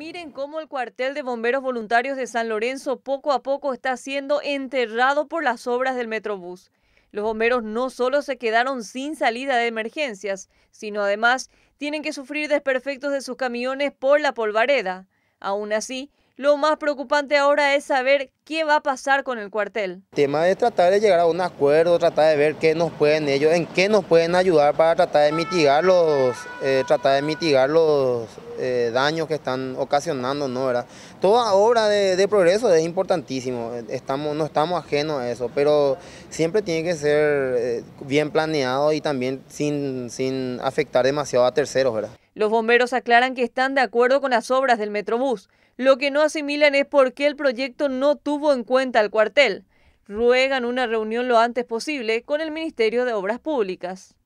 Miren cómo el cuartel de bomberos voluntarios de San Lorenzo poco a poco está siendo enterrado por las obras del Metrobús. Los bomberos no solo se quedaron sin salida de emergencias, sino además tienen que sufrir desperfectos de sus camiones por la polvareda. Aún así, lo más preocupante ahora es saber qué va a pasar con el cuartel. El tema de tratar de llegar a un acuerdo, tratar de ver qué nos pueden ellos, en qué nos pueden ayudar para tratar de mitigar los, eh, tratar de mitigar los eh, daños que están ocasionando, ¿no? ¿verdad? Toda obra de, progreso es importantísimo, eh, estamos, no estamos ajenos a eso, pero siempre tiene que ser bien planeado y también sin, afectar demasiado a terceros, los bomberos aclaran que están de acuerdo con las obras del Metrobús. Lo que no asimilan es por qué el proyecto no tuvo en cuenta al cuartel. Ruegan una reunión lo antes posible con el Ministerio de Obras Públicas.